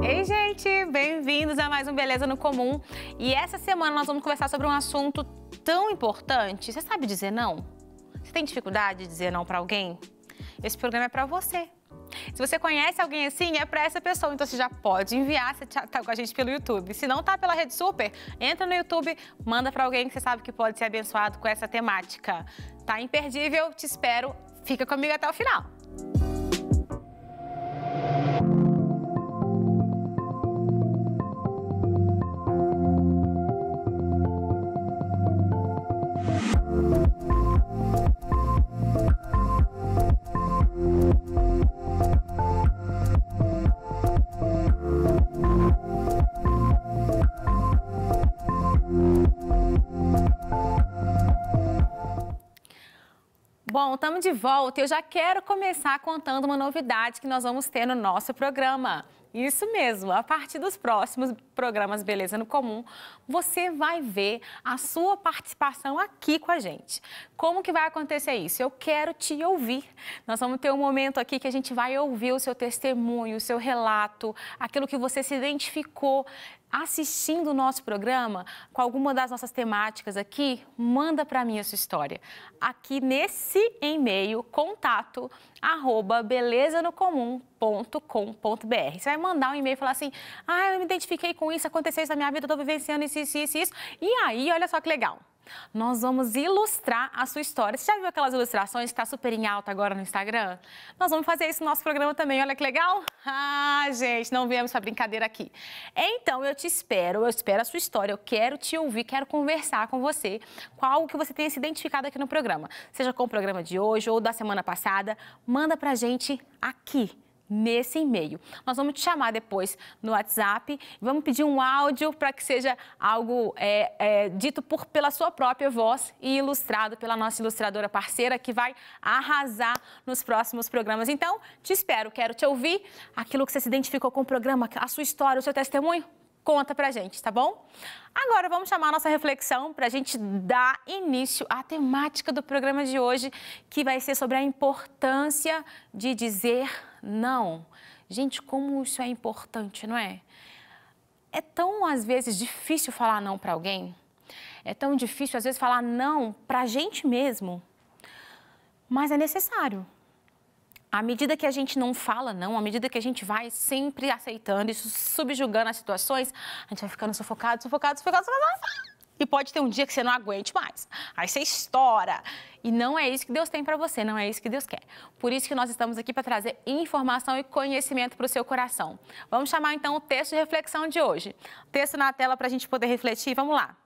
Ei, gente, bem-vindos a mais um Beleza no Comum. E essa semana nós vamos conversar sobre um assunto tão importante. Você sabe dizer não? Você tem dificuldade de dizer não para alguém? Esse programa é para você. Se você conhece alguém assim, é para essa pessoa. Então você já pode enviar, você tá com a gente pelo YouTube. Se não tá pela Rede Super, entra no YouTube, manda para alguém que você sabe que pode ser abençoado com essa temática. Tá imperdível, te espero. Fica comigo até o final. Bom, estamos de volta e eu já quero começar contando uma novidade que nós vamos ter no nosso programa. Isso mesmo, a partir dos próximos programas Beleza no Comum, você vai ver a sua participação aqui com a gente. Como que vai acontecer isso? Eu quero te ouvir. Nós vamos ter um momento aqui que a gente vai ouvir o seu testemunho, o seu relato, aquilo que você se identificou assistindo o nosso programa com alguma das nossas temáticas aqui, manda para mim a sua história. Aqui nesse e-mail, contato arroba belezanocomum.com.br. Você vai mandar um e-mail e falar assim, ah, eu me identifiquei com isso, aconteceu isso na minha vida, eu estou vivenciando isso, isso, isso, isso. E aí, olha só que legal nós vamos ilustrar a sua história. Você já viu aquelas ilustrações que está super em alta agora no Instagram? Nós vamos fazer isso no nosso programa também. Olha que legal! Ah, gente, não viemos para brincadeira aqui. Então, eu te espero, eu espero a sua história. Eu quero te ouvir, quero conversar com você com algo que você tenha se identificado aqui no programa. Seja com o programa de hoje ou da semana passada, manda para gente aqui nesse e-mail. Nós vamos te chamar depois no WhatsApp, vamos pedir um áudio para que seja algo é, é, dito por, pela sua própria voz e ilustrado pela nossa ilustradora parceira que vai arrasar nos próximos programas. Então, te espero, quero te ouvir. Aquilo que você se identificou com o programa, a sua história, o seu testemunho, conta pra gente, tá bom? Agora vamos chamar a nossa reflexão para a gente dar início à temática do programa de hoje, que vai ser sobre a importância de dizer não. Gente, como isso é importante, não é? É tão, às vezes, difícil falar não para alguém. É tão difícil, às vezes, falar não para a gente mesmo. Mas é necessário. À medida que a gente não fala não, à medida que a gente vai sempre aceitando e subjugando as situações, a gente vai ficando sufocado, sufocado, sufocado, sufocado e pode ter um dia que você não aguente mais. Aí você estoura. E não é isso que Deus tem para você, não é isso que Deus quer. Por isso que nós estamos aqui para trazer informação e conhecimento para o seu coração. Vamos chamar então o texto de reflexão de hoje. Texto na tela para a gente poder refletir. Vamos lá.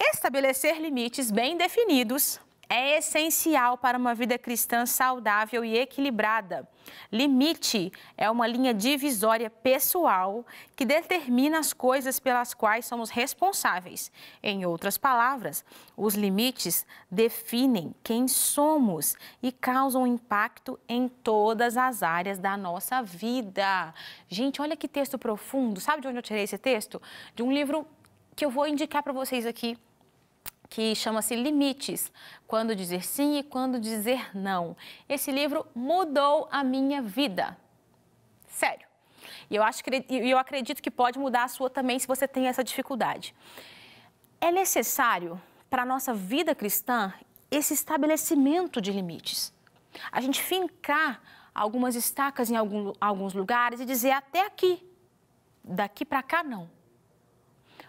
Estabelecer limites bem definidos é essencial para uma vida cristã saudável e equilibrada. Limite é uma linha divisória pessoal que determina as coisas pelas quais somos responsáveis. Em outras palavras, os limites definem quem somos e causam impacto em todas as áreas da nossa vida. Gente, olha que texto profundo. Sabe de onde eu tirei esse texto? De um livro que eu vou indicar para vocês aqui que chama-se Limites: Quando Dizer Sim e Quando Dizer Não. Esse livro mudou a minha vida. Sério. E eu, acho, eu acredito que pode mudar a sua também se você tem essa dificuldade. É necessário para a nossa vida cristã esse estabelecimento de limites. A gente fincar algumas estacas em algum, alguns lugares e dizer até aqui, daqui para cá não.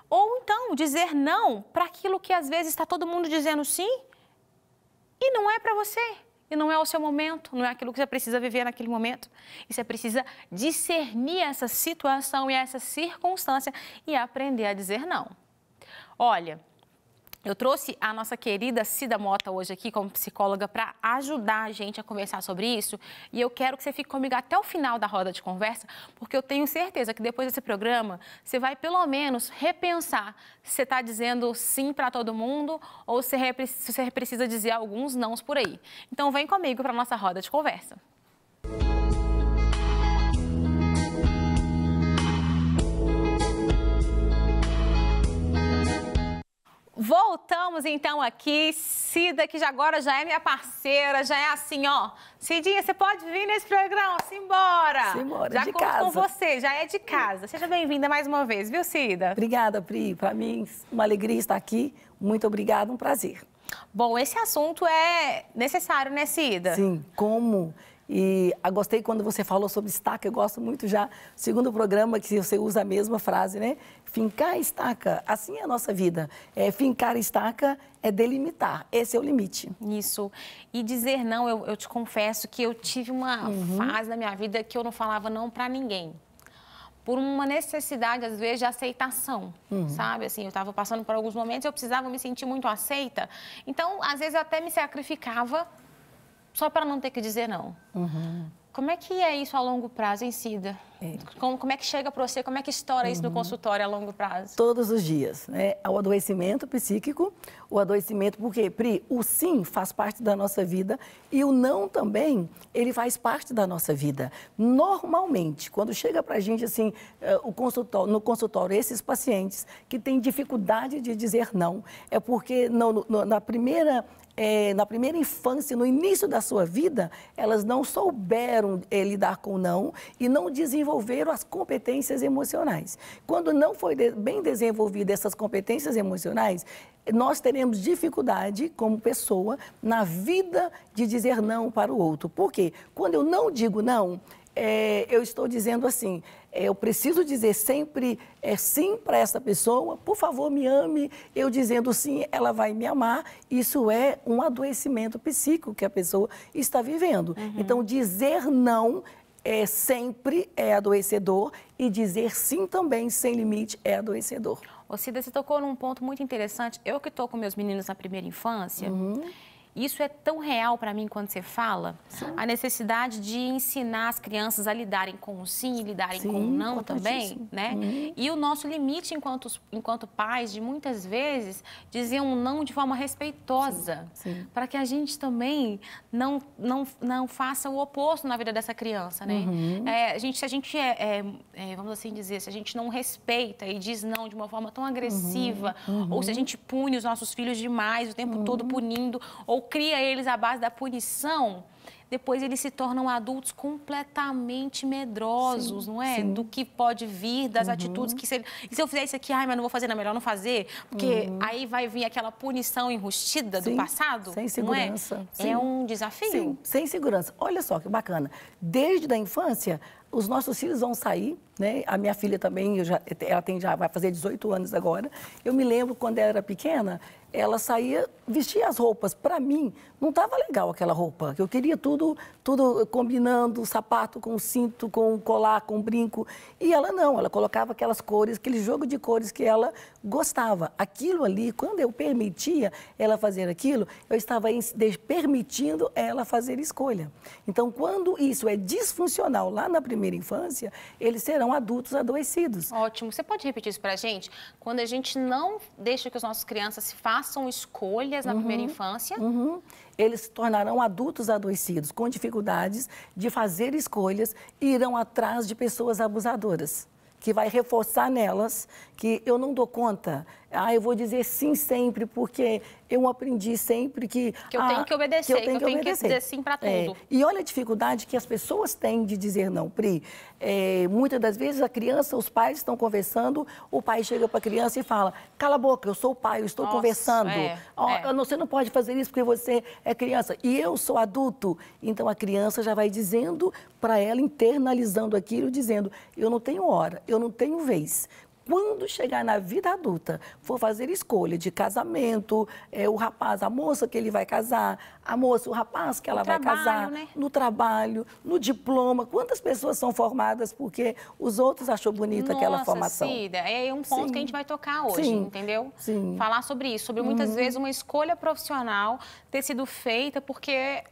Ou então dizer não para aquilo que às vezes está todo mundo dizendo sim e não é para você, e não é o seu momento, não é aquilo que você precisa viver naquele momento. E você precisa discernir essa situação e essa circunstância e aprender a dizer não. Olha, eu trouxe a nossa querida Cida Mota hoje aqui como psicóloga para ajudar a gente a conversar sobre isso. E eu quero que você fique comigo até o final da roda de conversa, porque eu tenho certeza que depois desse programa você vai pelo menos repensar se você está dizendo sim para todo mundo ou se você precisa dizer alguns nãos por aí. Então vem comigo para nossa roda de conversa. Música Voltamos então aqui, Cida, que já agora já é minha parceira, já é assim, ó. Cidinha, você pode vir nesse programa, simbora. Simbora, já de conto casa. com você, já é de casa. Seja bem-vinda mais uma vez, viu, Cida? Obrigada, Pri. Para mim, uma alegria estar aqui. Muito obrigada, um prazer. Bom, esse assunto é necessário, né, Cida? Sim, como e ah, gostei quando você falou sobre estaca, eu gosto muito já. Segundo o programa, que você usa a mesma frase, né? Fincar estaca, assim é a nossa vida. É, fincar estaca é delimitar, esse é o limite. Isso. E dizer não, eu, eu te confesso que eu tive uma uhum. fase na minha vida que eu não falava não para ninguém por uma necessidade, às vezes, de aceitação, uhum. sabe? Assim, eu estava passando por alguns momentos, eu precisava me sentir muito aceita. Então, às vezes, eu até me sacrificava só para não ter que dizer não. Uhum. Como é que é isso a longo prazo em SIDA? É. Como, como, é que chega para você? Como é que estoura isso uhum. no consultório a longo prazo? Todos os dias, né? O adoecimento psíquico, o adoecimento, porque, Pri, o sim faz parte da nossa vida e o não também, ele faz parte da nossa vida. Normalmente, quando chega para a gente, assim, eh, o consultório, no consultório, esses pacientes que têm dificuldade de dizer não, é porque no, no, na primeira é, na primeira infância, no início da sua vida, elas não souberam é, lidar com não e não desenvolveram as competências emocionais. Quando não foi de, bem desenvolvida essas competências emocionais, nós teremos dificuldade como pessoa na vida de dizer não para o outro. Por quê? Quando eu não digo não, é, eu estou dizendo assim, é, eu preciso dizer sempre é, sim para essa pessoa, por favor, me ame. Eu dizendo sim, ela vai me amar. Isso é um adoecimento psíquico que a pessoa está vivendo. Uhum. Então, dizer não é sempre é adoecedor e dizer sim também sem limite é adoecedor. Ô Cida, você tocou num ponto muito interessante. Eu que estou com meus meninos na primeira infância. Uhum. Isso é tão real para mim quando você fala. Sim. A necessidade de ensinar as crianças a lidarem com o sim e lidarem sim, com o não também, né? Uhum. E o nosso limite enquanto, enquanto pais, de muitas vezes, dizer um não de forma respeitosa. Para que a gente também não, não, não faça o oposto na vida dessa criança, né? Uhum. É, a gente, se a gente é, é, é, vamos assim dizer, se a gente não respeita e diz não de uma forma tão uhum, agressiva, uhum. ou se a uhum. gente pune os nossos filhos demais, o tempo todo uhum. punindo, ou cria eles à base da punição, depois eles se tornam adultos completamente medrosos, sim, não é? Sim. Do que pode vir, das uhum. atitudes que se, e se eu fizer isso aqui, ai, mas não vou fazer, não é melhor não fazer, porque uhum. aí vai vir aquela punição enrustida sim, do passado, sem é? segurança. É? é? um desafio. Sim, sem segurança. Olha só que bacana. Desde a infância, os nossos filhos vão sair, né? A minha filha também, já, ela tem já vai fazer 18 anos agora. Eu me lembro quando ela era pequena, ela saía, vestia as roupas. Para mim, não estava legal aquela roupa, que eu queria tudo, tudo combinando, sapato com cinto, com colar, com brinco. E ela não, ela colocava aquelas cores, aquele jogo de cores que ela gostava. Aquilo ali, quando eu permitia ela fazer aquilo, eu estava permitindo ela fazer escolha. Então, quando isso é disfuncional lá na primeira infância, eles serão adultos adoecidos. Ótimo. Você pode repetir isso a gente? Quando a gente não deixa que os nossos crianças façam escolhas na uhum. primeira infância, uhum eles se tornarão adultos adoecidos, com dificuldades de fazer escolhas e irão atrás de pessoas abusadoras, que vai reforçar nelas que eu não dou conta, ah, eu vou dizer sim sempre, porque eu aprendi sempre que... Que eu ah, tenho que obedecer, que eu tenho que, eu tenho que dizer sim para é, tudo. É. E olha a dificuldade que as pessoas têm de dizer não, Pri. É, muitas das vezes a criança, os pais estão conversando, o pai chega para a criança e fala, cala a boca, eu sou o pai, eu estou Nossa, conversando. É, oh, você não pode fazer isso porque você é criança. E eu sou adulto. Então a criança já vai dizendo para ela, internalizando aquilo, dizendo, eu não tenho hora, eu não tenho vez quando chegar na vida adulta, for fazer escolha de casamento, é, o rapaz, a moça que ele vai casar, a moça, o rapaz que ela no vai trabalho, casar, né? no trabalho, no diploma, quantas pessoas são formadas porque os outros achou bonita Nossa, aquela formação? Cida, é um ponto Sim. que a gente vai tocar hoje, Sim. entendeu? Sim. Falar sobre isso, sobre muitas uhum. vezes uma escolha profissional ter sido feita porque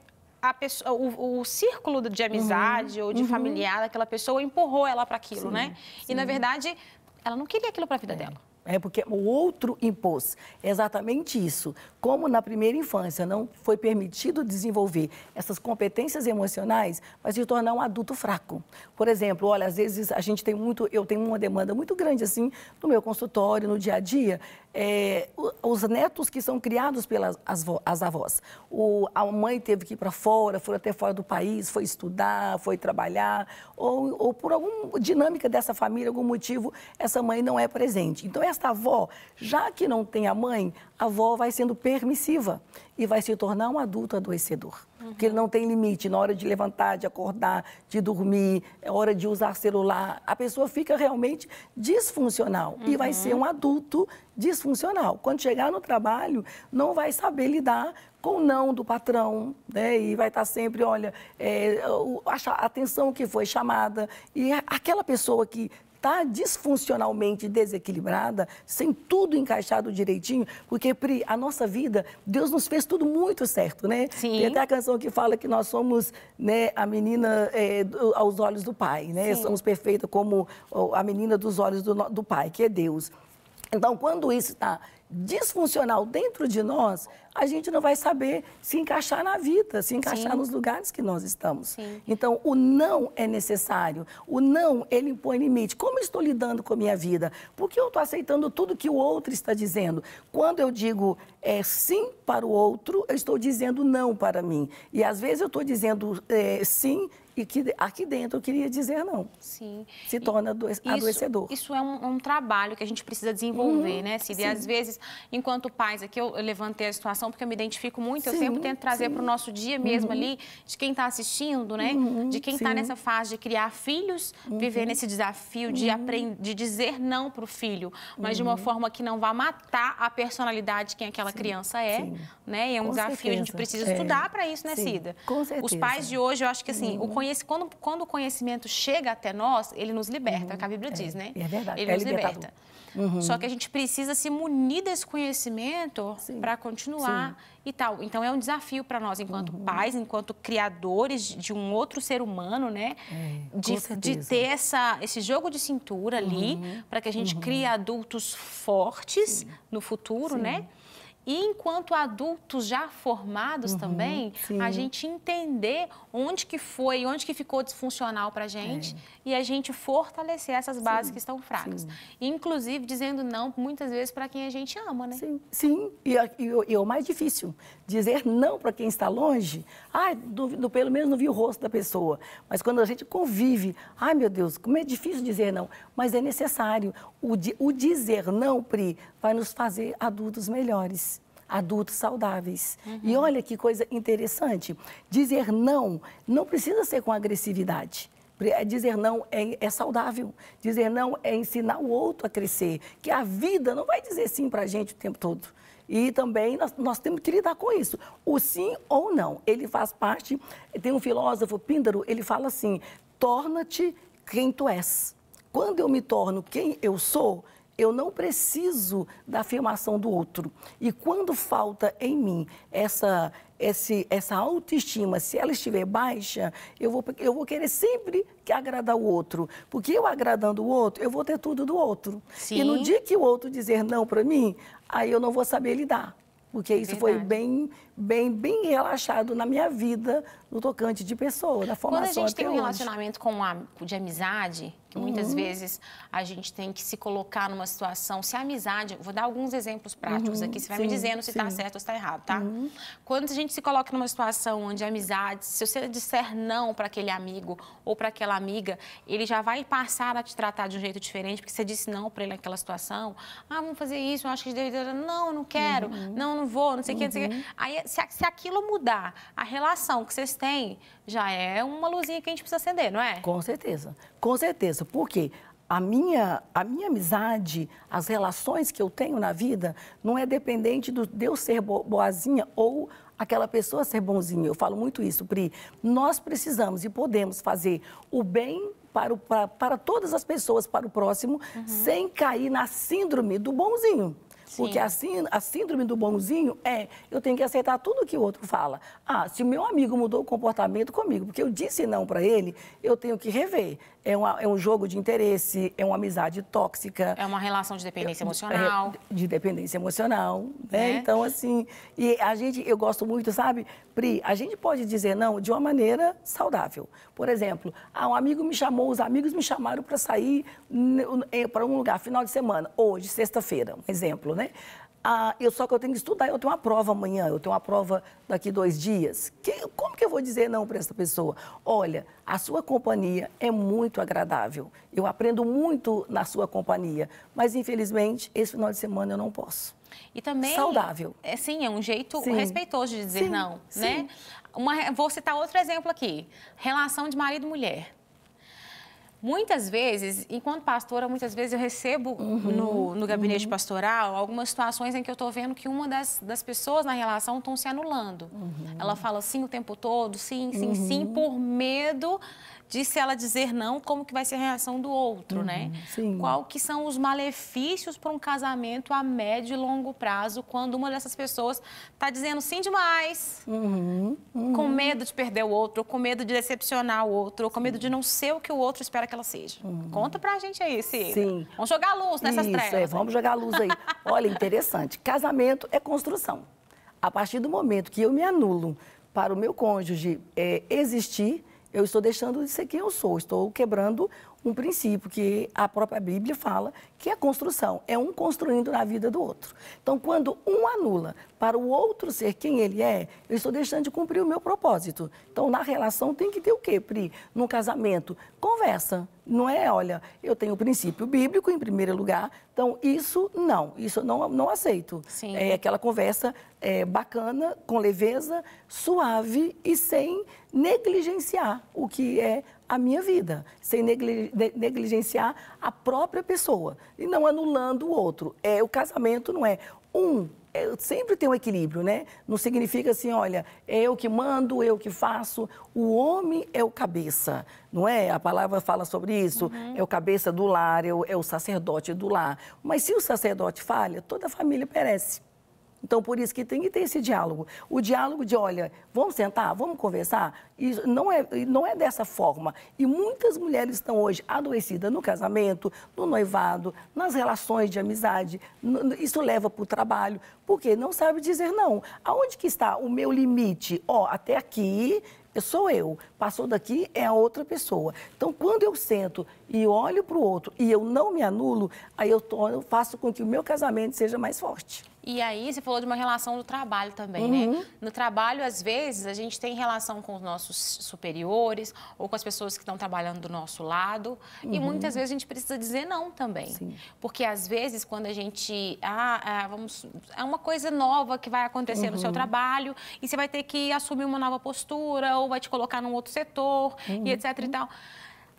Pessoa, o, o, círculo de amizade uhum, ou de uhum. familiar daquela pessoa empurrou ela para aquilo, né? Sim. E na verdade ela não queria aquilo para a vida é. dela. É porque o outro impôs. É exatamente isso como na primeira infância não foi permitido desenvolver essas competências emocionais, vai se tornar um adulto fraco. Por exemplo, olha, às vezes a gente tem muito, eu tenho uma demanda muito grande assim no meu consultório, no dia a dia, é, os netos que são criados pelas as, as avós. O, a mãe teve que ir para fora, foi até fora do país, foi estudar, foi trabalhar, ou, ou por alguma dinâmica dessa família, algum motivo, essa mãe não é presente. Então, esta avó, já que não tem a mãe, a avó vai sendo perdida permissiva e vai se tornar um adulto adoecedor. Uhum. Porque ele não tem limite na hora de levantar, de acordar, de dormir, é hora de usar celular. A pessoa fica realmente disfuncional uhum. e vai uhum. ser um adulto disfuncional. Quando chegar no trabalho, não vai saber lidar com o não do patrão, né? E vai estar tá sempre, olha, é, a atenção que foi chamada. E é aquela pessoa que está disfuncionalmente desequilibrada, sem tudo encaixado direitinho, porque, Pri, a nossa vida, Deus nos fez tudo muito certo, né? Sim. Tem até a canção que fala que nós somos né, a menina é, aos olhos do Pai, né? Sim. Somos perfeitos como a menina dos olhos do, do Pai, que é Deus. Então, quando isso está disfuncional dentro de nós, a gente não vai saber se encaixar na vida, se encaixar Sim. nos lugares que nós estamos. Sim. Então, o não é necessário. O não, ele impõe limite. Como eu estou lidando com a minha vida? Por que eu estou aceitando tudo que o outro está dizendo? Quando eu digo é, sim para o outro, eu estou dizendo não para mim. E às vezes eu estou dizendo é, sim e que aqui dentro eu queria dizer não. Sim. Se torna adoecedor. Isso, isso é um, um, trabalho que a gente precisa desenvolver, uhum, né, Cida? E às vezes, enquanto pais, aqui eu, levantei a situação porque eu me identifico muito, sim, eu sempre tento trazer para o nosso dia mesmo uhum. ali, de quem está assistindo, né? Uhum, de quem está nessa fase de criar filhos, viver uhum. nesse desafio de, uhum. aprender, de dizer não para o filho, mas de uma uhum. forma que não vá matar a personalidade de quem aquela criança é, né? E é um Com desafio, certeza. a gente precisa estudar é. para isso, né, Cida? Com certeza. Os pais de hoje, eu acho que assim, o conhece, quando, quando o conhecimento chega até nós, ele nos liberta, uhum. é o que a Bíblia é. diz, né? É verdade. Ele é nos liberta. Uhum. Só que a gente precisa se munir desse conhecimento para continuar Sim. e tal. Então é um desafio para nós, enquanto uhum. pais, enquanto criadores de um outro ser humano, né? É, de, de, ter essa, esse jogo de cintura ali, uhum. para que a gente uhum. crie adultos fortes Sim. no futuro, Sim. né? E enquanto adultos já formados uhum, também, sim. a gente entender onde que foi, onde que ficou disfuncional para a gente é. e a gente fortalecer essas bases sim, que estão fracas. Sim. Inclusive dizendo não muitas vezes para quem a gente ama, né? Sim, sim. E, e, e, o mais difícil, dizer não para quem está longe. Ah, do, do, pelo menos não vi o rosto da pessoa. Mas quando a gente convive, ai meu Deus, como é difícil dizer não. Mas é necessário. O, o dizer não, Pri, vai nos fazer adultos melhores adultos saudáveis. Uhum. E olha que coisa interessante: dizer não não precisa ser com agressividade. É, dizer não é, é, saudável. Dizer não é ensinar o outro a crescer. Que a vida não vai dizer sim para a gente o tempo todo. E também nós, nós, temos que lidar com isso. O sim ou não. Ele faz parte. Tem um filósofo, Píndaro, ele fala assim: torna-te quem tu és. Quando eu me torno quem eu sou, eu não preciso da afirmação do outro. E quando falta em mim essa, esse, essa autoestima, se ela estiver baixa, eu vou, eu vou querer sempre agradar o outro. Porque eu agradando o outro, eu vou ter tudo do outro. Sim. E no dia que o outro dizer não para mim, aí eu não vou saber lidar. Porque isso Verdade. foi bem, bem, bem relaxado na minha vida, no tocante de pessoa, da formação Quando a gente tem um relacionamento com a, de amizade, que uhum. muitas vezes a gente tem que se colocar numa situação, se a amizade, vou dar alguns exemplos práticos uhum. aqui, você vai sim, me dizendo se está certo ou está errado, tá? Uhum. Quando a gente se coloca numa situação onde a amizade, se você disser não para aquele amigo ou para aquela amiga, ele já vai passar a te tratar de um jeito diferente, porque você disse não para ele naquela situação. Ah, vamos fazer isso, eu acho que deve... não, não quero, uhum. não, não vou, não sei o que, não sei o que. Uhum. Aí, se, se aquilo mudar, a relação que vocês têm já é uma luzinha que a gente precisa acender, não é? Com certeza, com certeza. Por quê? A minha, a minha amizade, as relações que eu tenho na vida, não é dependente do, de eu ser boazinha ou aquela pessoa ser bonzinha. Eu falo muito isso, Pri. Nós precisamos e podemos fazer o bem para, o, para, para todas as pessoas, para o próximo, uhum. sem cair na síndrome do bonzinho. Sim. Porque a, a síndrome do bonzinho é eu tenho que aceitar tudo que o outro fala. Ah, se o meu amigo mudou o comportamento comigo, porque eu disse não para ele, eu tenho que rever. É, uma, é, um jogo de interesse, é uma amizade tóxica. É uma relação de dependência emocional. É, de dependência emocional, né? É. Então, assim, e a gente, eu gosto muito, sabe, Pri, a gente pode dizer não de uma maneira saudável. Por exemplo, ah, um amigo me chamou, os amigos me chamaram para sair para um lugar final de semana, hoje, sexta-feira, um exemplo, né? né? Ah, eu só que eu tenho que estudar, eu tenho uma prova amanhã, eu tenho uma prova daqui dois dias. Que, como que eu vou dizer não para essa pessoa? Olha, a sua companhia é muito agradável. Eu aprendo muito na sua companhia, mas infelizmente esse final de semana eu não posso. E também saudável. É sim, é um jeito sim. respeitoso de dizer sim, não, né? sim. né? Uma, vou citar outro exemplo aqui: relação de marido e mulher. Muitas vezes, enquanto pastora, muitas vezes eu recebo uhum, no, no, gabinete uhum. pastoral algumas situações em que eu estou vendo que uma das, das pessoas na relação estão se anulando. Uhum. Ela fala sim o tempo todo, sim, sim, sim, uhum. por medo de se ela dizer não, como que vai ser a reação do outro, né? uhum, né? Sim. Qual que são os malefícios para um casamento a médio e longo prazo quando uma dessas pessoas está dizendo sim demais, uhum, uhum. com medo de perder o outro, com medo de decepcionar o outro, com medo de não ser o que o outro espera que ela seja. Uhum. Conta pra gente aí, Cira. Sim. Vamos jogar luz nessas Isso, é, trevas. É, vamos jogar luz aí. Olha, interessante. Casamento é construção. A partir do momento que eu me anulo para o meu cônjuge é, existir, eu estou deixando de ser quem eu sou, estou quebrando um princípio que a própria Bíblia fala que é construção, é um construindo na vida do outro. Então, quando um anula para o outro ser quem ele é, eu estou deixando de cumprir o meu propósito. Então, na relação tem que ter o quê, Pri? No casamento, conversa. Não é, olha, eu tenho o princípio bíblico em primeiro lugar, então isso não, isso eu não, não aceito. Sim. É aquela conversa é, bacana, com leveza, suave e sem negligenciar o que é a minha vida, sem negligenciar a própria pessoa e não anulando o outro. É, o casamento não é um é, sempre tem um equilíbrio, né? Não significa assim, olha, é eu que mando, eu que faço. O homem é o cabeça, não é? A palavra fala sobre isso. Uhum. É o cabeça do lar, é o, é o sacerdote do lar. Mas se o sacerdote falha, toda a família perece. Então, por isso que tem que ter esse diálogo. O diálogo de, olha, vamos sentar, vamos conversar, e não é, não é dessa forma. E muitas mulheres estão hoje adoecidas no casamento, no noivado, nas relações de amizade. Isso leva para o trabalho, porque não sabe dizer não. Aonde que está o meu limite? Ó, oh, até aqui sou eu. Passou daqui, é a outra pessoa. Então, quando eu sento e olho para o outro e eu não me anulo, aí eu, tô, eu faço com que o meu casamento seja mais forte. E aí, você falou de uma relação do trabalho também, né? uhum. né? No trabalho, às vezes, a gente tem relação com os nossos superiores ou com as pessoas que estão trabalhando do nosso lado. Uhum. E muitas vezes a gente precisa dizer não também. Sim. Porque, às vezes, quando a gente. Ah, ah, vamos. É uma coisa nova que vai acontecer uhum. no seu uhum. trabalho e você vai ter que assumir uma nova postura ou vai te colocar num outro setor uhum. e etc e tal.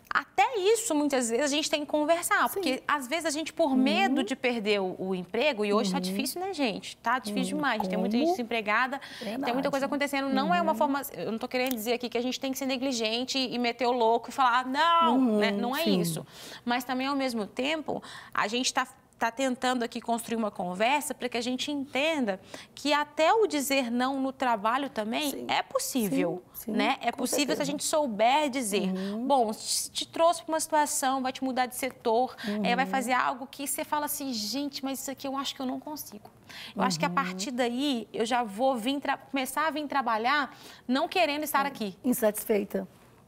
Até isso, muitas vezes, a gente tem que conversar, Sim. porque às vezes a gente, por uhum. medo de perder o, o emprego, e hoje está uhum. difícil, né, gente? Está difícil uhum. demais. Como? Tem muita gente desempregada, Verdade. tem muita coisa acontecendo. Não é uma uhum. forma. Eu não estou querendo dizer aqui que a gente tem que ser negligente e meter o louco e falar, não, né? Uhum, não é Sim. isso. Mas também, ao mesmo tempo, a gente está está tentando aqui construir uma conversa para que a gente entenda que até o dizer não no trabalho também sim. é possível, sim, sim, né? É possível certeza. se a gente souber dizer, uhum. bom, te trouxe para uma situação, vai te mudar de setor, uhum. é, vai uhum. fazer algo que você fala assim, gente, mas isso aqui eu acho que eu não consigo. Eu uhum. acho que a uhum. partir daí eu já vou vir começar a vir trabalhar não querendo estar aqui. Insatisfeita.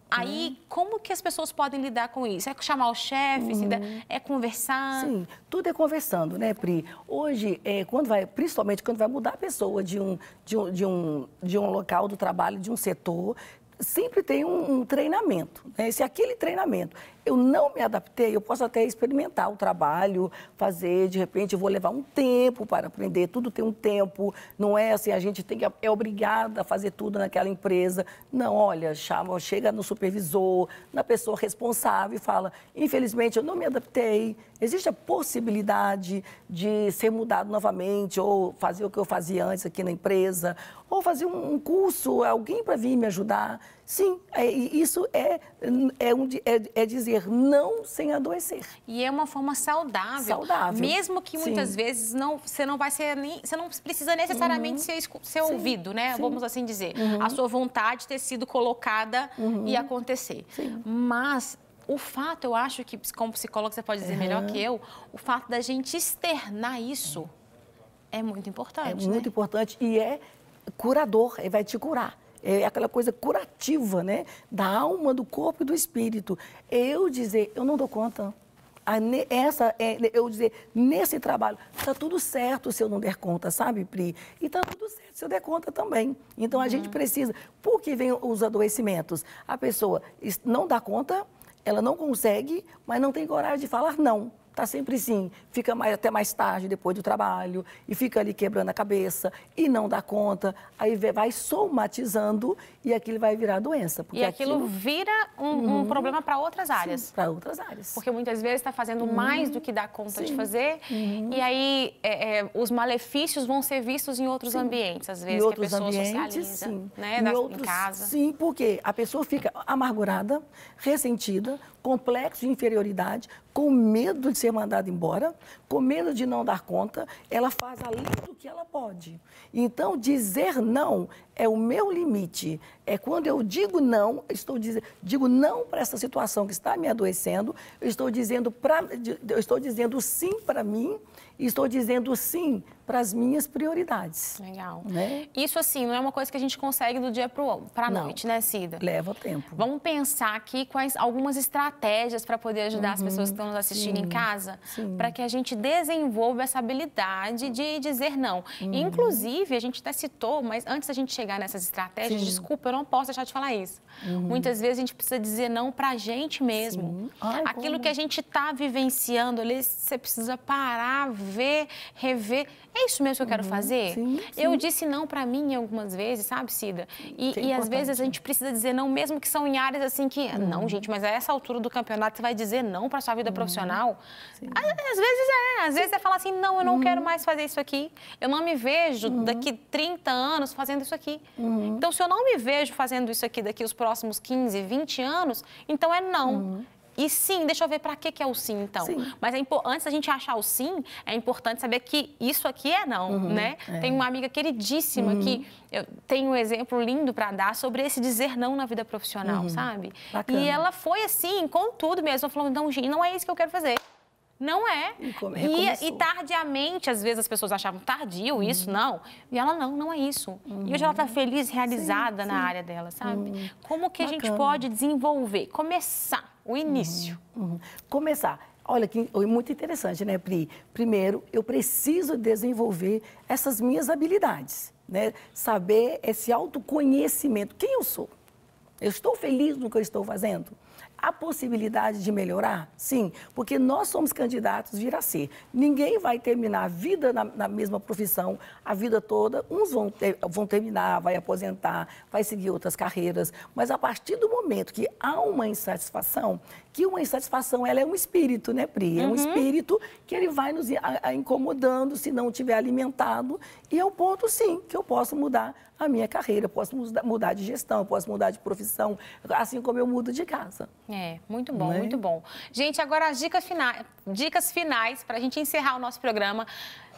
Aí, né? como que as pessoas podem lidar com isso? É chamar o chefe, uhum. é conversar? Sim, tudo é conversando, né, Pri? Hoje, é, quando vai, principalmente quando vai mudar a pessoa de um, de um, de um, de um local do trabalho, de um setor, sempre tem um, um treinamento. Né? Se é aquele treinamento eu não me adaptei, eu posso até experimentar o trabalho, fazer, de repente eu vou levar um tempo para aprender, tudo tem um tempo, não é assim, a gente tem que, é obrigada a fazer tudo naquela empresa. Não, olha, chama, chega no supervisor, na pessoa responsável e fala, infelizmente eu não me adaptei, existe a possibilidade de ser mudado novamente ou fazer o que eu fazia antes aqui na empresa, ou fazer um curso, alguém para vir me ajudar. Sim, é, isso é, é, um, é, é, dizer não sem adoecer. E é uma forma saudável. Saudável. Mesmo que muitas Sim. vezes não, você não vai ser nem. Você não precisa necessariamente uhum. ser, ser Sim. ouvido, né? Sim. Vamos assim dizer. Uhum. A sua vontade ter sido colocada uhum. e acontecer. Mas o fato, eu acho que, como psicólogo, você pode dizer melhor que eu, o fato da gente externar isso é muito importante. É muito né? importante e é curador, ele vai te curar. É aquela coisa curativa, né? Da alma, do corpo e do espírito. Eu dizer, eu não dou conta. Essa, é, eu dizer, nesse trabalho, está tudo certo se eu não der conta, sabe, Pri? E está tudo certo se eu der conta também. Então, a uhum. gente precisa... Por que vem os adoecimentos? A pessoa não dá conta, ela não consegue, mas não tem coragem de falar não está sempre assim, fica mais, até mais tarde depois do trabalho e fica ali quebrando a cabeça e não dá conta, aí vai somatizando e aquilo vai virar doença. Porque e aquilo, aquilo... vira um, uhum. um problema para outras áreas. Para outras áreas. Porque muitas vezes está fazendo uhum. mais do que dá conta Sim. de fazer uhum. e aí é, é, os malefícios vão ser vistos em outros sim. ambientes, às vezes, em outros que a pessoa ambientes, socializa, sim. né, em, outros, em casa. Sim, porque a pessoa fica amargurada, ressentida, complexo de inferioridade, com medo de ser mandada embora, com medo de não dar conta, ela faz além do que ela pode. Então, dizer não é o meu limite. É quando eu digo não, estou dizendo, digo não para essa situação que está me adoecendo, eu estou dizendo, pra, eu estou dizendo sim para mim, estou dizendo sim para as minhas prioridades. Legal. Né? Isso, assim, não é uma coisa que a gente consegue do dia para a noite, né, Cida? Leva tempo. Vamos pensar aqui quais algumas estratégias para poder ajudar uhum, as pessoas que uhum. estão nos assistindo sim, em casa, para que a gente desenvolva essa habilidade de dizer não. Uhum. Inclusive, a gente até citou, mas antes da gente chegar nessas estratégias, sim. desculpa, eu não posso deixar de falar isso. Uhum. Muitas vezes a gente precisa dizer não para a gente mesmo. Ai, Aquilo como... que a gente está vivenciando ali, você precisa parar, ver, rever é isso mesmo que eu quero uhum, fazer? Sim, sim. Eu disse não para mim algumas vezes, sabe, Cida? E, e às vezes a gente precisa dizer não, mesmo que são em áreas assim que, uhum. não, gente, mas a essa altura do campeonato você vai dizer não para sua vida uhum. profissional? Às, às vezes é, às vezes é falar assim, não, eu não uhum. quero mais fazer isso aqui, eu não me vejo uhum. daqui 30 anos fazendo isso aqui. Uhum. Então, se eu não me vejo fazendo isso aqui daqui os próximos 15, 20 anos, então é não. E sim, deixa eu ver para que, que é o sim, então. Sim. Mas é, antes da gente achar o sim, é importante saber que isso aqui é não, uhum, né? É. Tem uma amiga queridíssima uhum. que eu tenho um exemplo lindo para dar sobre esse dizer não na vida profissional, uhum. sabe? Bacana. E ela foi assim, com tudo mesmo, ela falou, não, gente, não é isso que eu quero fazer. Não é. E, e, e, tardiamente, às vezes as pessoas achavam tardio uhum. isso, não. E ela não, não é isso. Uhum. E hoje ela está uhum. feliz, realizada sim, na sim. área dela, sabe? Uhum. Como que Bacana. a gente pode desenvolver, começar o início. Uhum, uhum. Começar. Olha que é muito interessante, né, Pri? Primeiro, eu preciso desenvolver essas minhas habilidades, né? Saber esse autoconhecimento, quem eu sou. Eu estou feliz no que eu estou fazendo? a possibilidade de melhorar? Sim, porque nós somos candidatos vir a ser. Ninguém vai terminar a vida na, na mesma profissão a vida toda. Uns vão, ter, vão terminar, vai aposentar, vai seguir outras carreiras. Mas a partir do momento que há uma insatisfação, que uma insatisfação ela é um espírito, né, Pri? É um uhum. espírito que ele vai nos a, a incomodando se não tiver alimentado. E é o ponto, sim, que eu posso mudar a minha carreira, eu posso mudar de gestão, eu posso mudar de profissão, assim como eu mudo de casa. É, muito bom, né? muito bom. Gente, agora as dicas, finais dicas finais para a gente encerrar o nosso programa.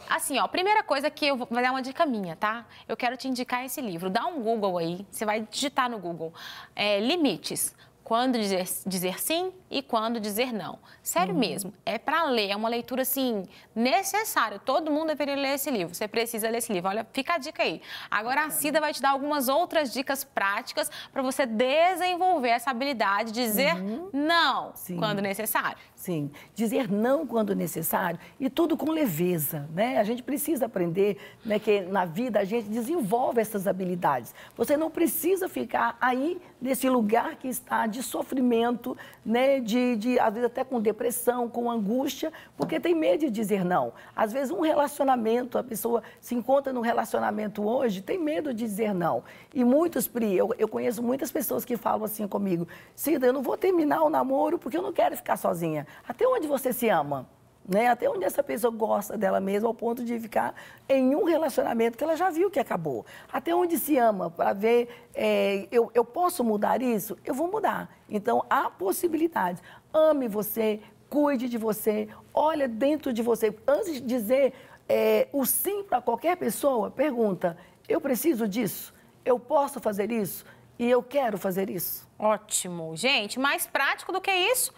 Assim, ó, primeira coisa que eu vou dar uma dica minha, tá? Eu quero te indicar esse livro. Dá um Google aí, você vai digitar no Google. É, Limites quando dizer, dizer sim e quando dizer não. Sério uhum. mesmo, é para ler, é uma leitura assim necessária. Todo mundo deveria ler esse livro. Você precisa ler esse livro. Olha, fica a dica aí. Agora a Cida vai te dar algumas outras dicas práticas para você desenvolver essa habilidade de dizer uhum. não Sim. quando necessário. Sim, dizer não quando necessário e tudo com leveza, né? A gente precisa aprender né, que na vida a gente desenvolve essas habilidades. Você não precisa ficar aí nesse lugar que está de de sofrimento, né, de, de, às vezes até com depressão, com angústia, porque tem medo de dizer não. Às vezes um relacionamento, a pessoa se encontra num relacionamento hoje, tem medo de dizer não. E muitos, Pri, eu, eu conheço muitas pessoas que falam assim comigo, Cida, eu não vou terminar o namoro porque eu não quero ficar sozinha. Até onde você se ama? Né? Até onde essa pessoa gosta dela mesma, ao ponto de ficar em um relacionamento que ela já viu que acabou. Até onde se ama, para ver, é, eu, eu posso mudar isso? Eu vou mudar. Então, há possibilidades Ame você, cuide de você, olha dentro de você. Antes de dizer é, o sim para qualquer pessoa, pergunta: eu preciso disso? Eu posso fazer isso? E eu quero fazer isso? Ótimo. Gente, mais prático do que isso?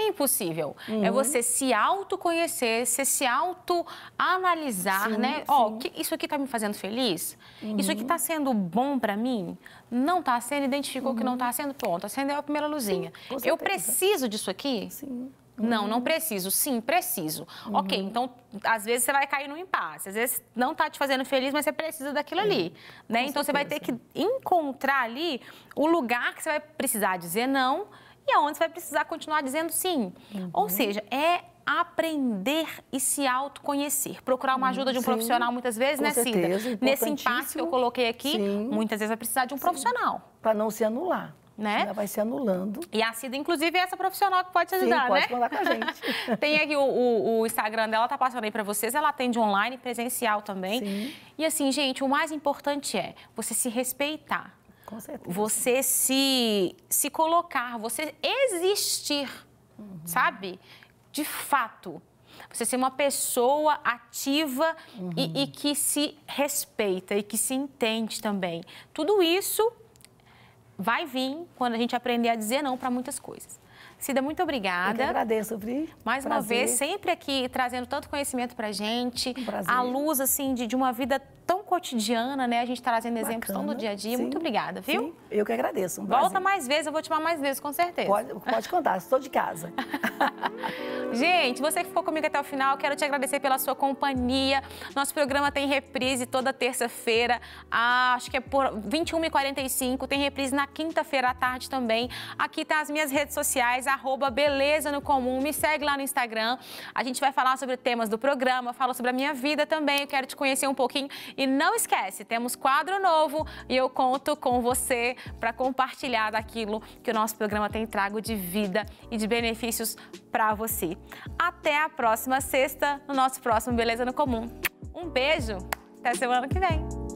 é impossível. Uhum. É você se autoconhecer, você se autoanalisar, né? Ó, oh, isso aqui tá me fazendo feliz? Uhum. Isso aqui uhum. tá sendo bom para mim? Não tá sendo, identificou uhum. que não tá uhum. sendo, pronto, acendeu a primeira luzinha. Sim, Eu preciso disso aqui? Sim. Não, uhum. não preciso. Sim, preciso. Uhum. Ok, então, às vezes você vai cair num impasse. Às vezes não está te fazendo feliz, mas você precisa daquilo ali. Né? então, certeza. você vai ter que encontrar ali o lugar que você vai precisar dizer não e aonde você vai precisar continuar dizendo sim. Uhum. Ou seja, é aprender e se autoconhecer. Procurar uma ajuda de um Sim, profissional muitas vezes, né, certeza, Cida? Nesse impasse que eu coloquei aqui, Sim. muitas vezes vai precisar de um Sim. profissional. Para não se anular. Né? Ela vai se anulando. E a Cida, inclusive, é essa profissional que pode te ajudar, Sim, pode né? falar com a gente. Tem aqui o, o, o, Instagram dela, tá passando aí para vocês. Ela atende online, presencial também. Sim. E assim, gente, o mais importante é você se respeitar com certeza. Você se, se colocar, você existir, uhum. sabe? De fato. Você ser uma pessoa ativa uhum. e, e que se respeita e que se entende também. Tudo isso vai vir quando a gente aprender a dizer não para muitas coisas. Cida, muito obrigada. Eu que agradeço, Pri. Mais Prazer. uma vez, sempre aqui trazendo tanto conhecimento pra gente. Prazer. A luz, assim, de, de uma vida tão cotidiana, né? A gente tá trazendo exemplos tão do dia a dia. Sim. Muito obrigada, viu? Sim. Eu que agradeço. Um Volta mais vezes, eu vou te chamar mais vezes, com certeza. Pode, pode contar, estou de casa. gente, você que ficou comigo até o final, quero te agradecer pela sua companhia. Nosso programa tem reprise toda terça-feira, ah, acho que é por 21h45. Tem reprise na quinta-feira à tarde também. Aqui tá as minhas redes sociais arroba Beleza no Comum. Me segue lá no Instagram. A gente vai falar sobre temas do programa, falo sobre a minha vida também. Eu quero te conhecer um pouquinho. E não esquece, temos quadro novo e eu conto com você para compartilhar daquilo que o nosso programa tem trago de vida e de benefícios para você. Até a próxima sexta, no nosso próximo Beleza no Comum. Um beijo, até semana que vem.